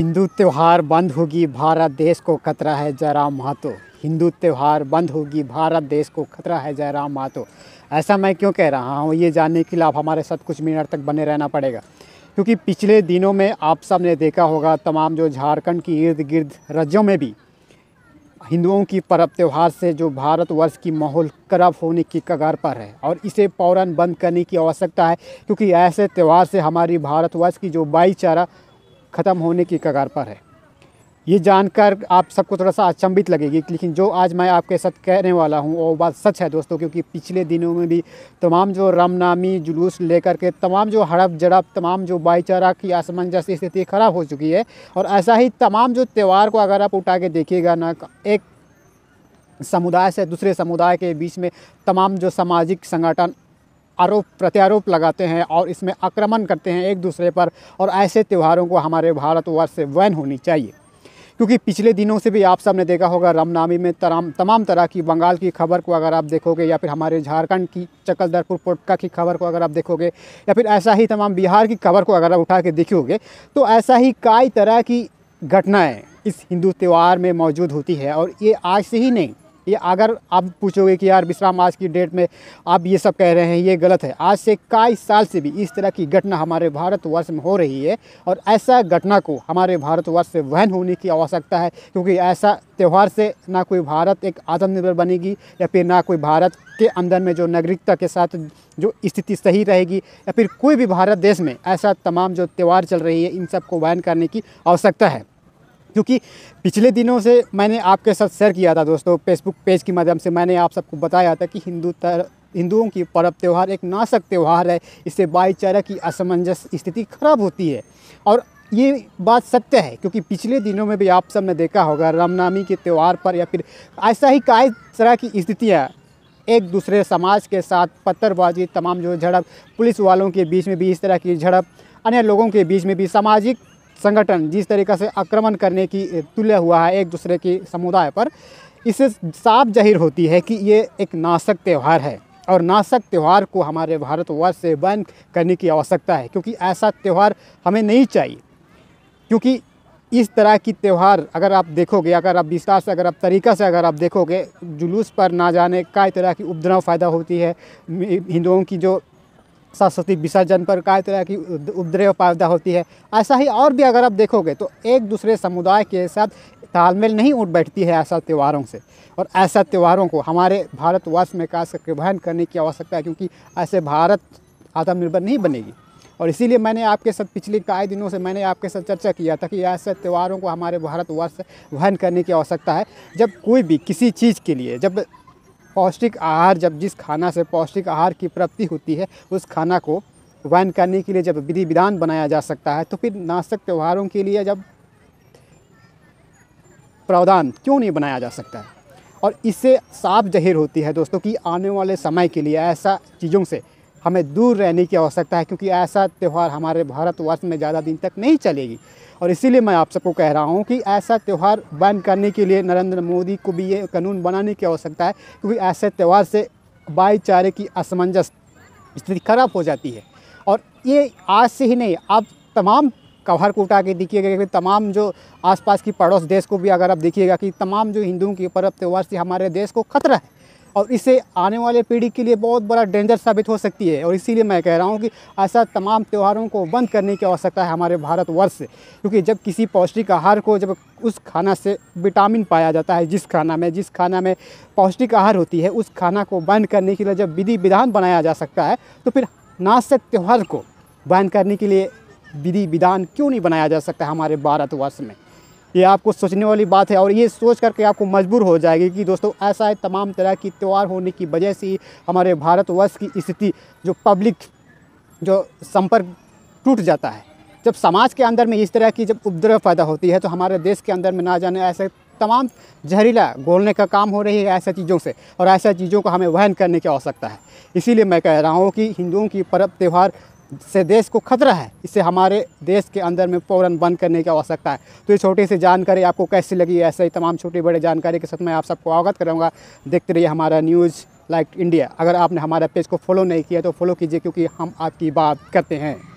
हिंदू त्यौहार बंद होगी भारत देश को खतरा है जयराम महतो हिंदू त्यौहार बंद होगी भारत देश को खतरा है जयराम महतो ऐसा मैं क्यों कह रहा हूँ ये जानने के लिए आप हमारे साथ कुछ मिनट तक बने रहना पड़ेगा क्योंकि पिछले दिनों में आप सब ने देखा होगा तमाम जो झारखंड की इर्द गिर्द राज्यों में भी हिंदुओं की पर्व त्यौहार से जो भारतवर्ष की माहौल खराब होने की कगार पर है और इसे फ़ौरन बंद करने की आवश्यकता है क्योंकि ऐसे त्यौहार से हमारी भारतवर्ष की जो भाईचारा ख़त्म होने की कगार पर है ये जानकर आप सबको थोड़ा सा अचंभित लगेगी लेकिन जो आज मैं आपके साथ कहने वाला हूँ वो बात सच है दोस्तों क्योंकि पिछले दिनों में भी तमाम जो रामनामी जुलूस लेकर के तमाम जो हड़प झड़प तमाम जो भाईचारा की असमंजस स्थिति ख़राब हो चुकी है और ऐसा ही तमाम जो त्यौहार को अगर आप उठा के देखिएगा ना एक समुदाय से दूसरे समुदाय के बीच में तमाम जो सामाजिक संगठन आरोप प्रत्यारोप लगाते हैं और इसमें आक्रमण करते हैं एक दूसरे पर और ऐसे त्यौहारों को हमारे भारतवर्ष से वैन होनी चाहिए क्योंकि पिछले दिनों से भी आप सब ने देखा होगा रामनामी में तराम तमाम तरह की बंगाल की खबर को अगर आप देखोगे या फिर हमारे झारखंड की चकलदरपुर पोटका की खबर को अगर आप देखोगे या फिर ऐसा ही तमाम बिहार की खबर को अगर आप उठा के देखोगे तो ऐसा ही कई तरह की घटनाएँ इस हिंदू त्यौहार में मौजूद होती है और ये आज से ही नहीं ये अगर आप पूछोगे कि यार विश्राम आज की डेट में आप ये सब कह रहे हैं ये गलत है आज से कई साल से भी इस तरह की घटना हमारे भारतवर्ष में हो रही है और ऐसा घटना को हमारे भारतवर्ष से वहन होने की आवश्यकता है क्योंकि ऐसा त्यौहार से ना कोई भारत एक आत्मनिर्भर बनेगी या फिर ना कोई भारत के अंदर में जो नागरिकता के साथ जो स्थिति सही रहेगी या फिर कोई भी भारत देश में ऐसा तमाम जो त्यौहार चल रही है इन सब को बयान करने की आवश्यकता है क्योंकि पिछले दिनों से मैंने आपके साथ शेयर किया था दोस्तों फेसबुक पेज के माध्यम से मैंने आप सबको बताया था कि हिंदू तर हिंदुओं की पर्व त्यौहार एक नाशक त्यौहार है इससे भाईचारा की असमंजस स्थिति खराब होती है और ये बात सत्य है क्योंकि पिछले दिनों में भी आप सब ने देखा होगा रामनामी के त्यौहार पर या फिर ऐसा ही कई तरह की स्थितियाँ एक दूसरे समाज के साथ पत्थरबाजी तमाम जो झड़प पुलिस वालों के बीच में भी इस तरह की झड़प अन्य लोगों के बीच में भी सामाजिक संगठन जिस तरीके से आक्रमण करने की तुल्य हुआ है एक दूसरे की समुदाय पर इससे साफ जाहिर होती है कि ये एक नाशक त्यौहार है और नाशक त्यौहार को हमारे भारतवर्ष से बैन करने की आवश्यकता है क्योंकि ऐसा त्यौहार हमें नहीं चाहिए क्योंकि इस तरह की त्यौहार अगर आप देखोगे अगर आप विस्तार से अगर आप तरीक़ा से अगर आप देखोगे जुलूस पर ना जाने का तरह की उपद्रव फ़ायदा होती है हिंदुओं की जो सरस्वती विसर्जन पर कई तरह की उपद्रव पैदा होती है ऐसा ही और भी अगर आप देखोगे तो एक दूसरे समुदाय के साथ तालमेल नहीं उठ बैठती है ऐसा त्यौहारों से और ऐसा त्यौहारों को हमारे भारतवर्ष में का करके वहन करने की आवश्यकता है क्योंकि ऐसे भारत आत्मनिर्भर नहीं बनेगी और इसीलिए मैंने आपके साथ पिछले कई दिनों से मैंने आपके साथ चर्चा किया था कि ऐसे त्यौहारों को हमारे भारतवर्ष वहन करने की आवश्यकता है जब कोई भी किसी चीज़ के लिए जब पौष्टिक आहार जब जिस खाना से पौष्टिक आहार की प्राप्ति होती है उस खाना को वहन करने के लिए जब विधि विधान बनाया जा सकता है तो फिर नाशक त्यौहारों के लिए जब प्रावधान क्यों नहीं बनाया जा सकता है और इससे साफ जहिर होती है दोस्तों कि आने वाले समय के लिए ऐसा चीज़ों से हमें दूर रहने की आवश्यकता है क्योंकि ऐसा त्यौहार हमारे भारतवर्ष में ज़्यादा दिन तक नहीं चलेगी और इसीलिए मैं आप सबको कह रहा हूँ कि ऐसा त्यौहार बैन करने के लिए नरेंद्र मोदी को भी ये कानून बनाने की आवश्यकता है क्योंकि ऐसे त्यौहार से भाईचारे की असमंजस स्थिति खराब हो जाती है और ये आज से ही नहीं अब तमाम कवर को उठा के देखिएगा कि तमाम जो आसपास की पड़ोस देश को भी अगर आप देखिएगा कि तमाम जो हिंदुओं के पर्व त्यौहार से हमारे देश को खतरा है और इसे आने वाले पीढ़ी के लिए बहुत बड़ा डेंजर साबित हो सकती है और इसीलिए मैं कह रहा हूँ कि ऐसा तमाम त्यौहारों को बंद करने की आवश्यकता है हमारे भारतवर्ष से क्योंकि जब किसी पौष्टिक आहार को जब उस खाना से विटामिन पाया जाता है जिस खाना में जिस खाना में पौष्टिक आहार होती है उस खाना को बंद करने के लिए जब विधि विधान बनाया जा सकता है तो फिर नाशक त्यौहार को बैन करने के लिए विधि विधान क्यों नहीं बनाया जा सकता हमारे भारतवर्ष में ये आपको सोचने वाली बात है और ये सोच करके आपको मजबूर हो जाएगी कि दोस्तों ऐसा है तमाम तरह की त्यौहार होने की वजह से ही हमारे भारतवर्ष की स्थिति जो पब्लिक जो संपर्क टूट जाता है जब समाज के अंदर में इस तरह की जब उपद्रव पैदा होती है तो हमारे देश के अंदर में ना जाने ऐसे तमाम जहरीला घोलने का काम हो रही है ऐसा चीज़ों से और ऐसा चीज़ों को हमें वहन करने की आवश्यकता है इसीलिए मैं कह रहा हूँ कि हिंदुओं की पर्व त्यौहार से देश को खतरा है इससे हमारे देश के अंदर में फ़ौरन बंद करने की आवश्यकता है तो ये छोटी सी जानकारी आपको कैसी लगी ऐसे ही तमाम छोटी बड़ी जानकारी के साथ मैं आप सबको अवगत कराऊंगा देखते रहिए हमारा न्यूज़ लाइक इंडिया अगर आपने हमारा पेज को फॉलो नहीं किया तो फॉलो कीजिए क्योंकि हम आपकी बात करते हैं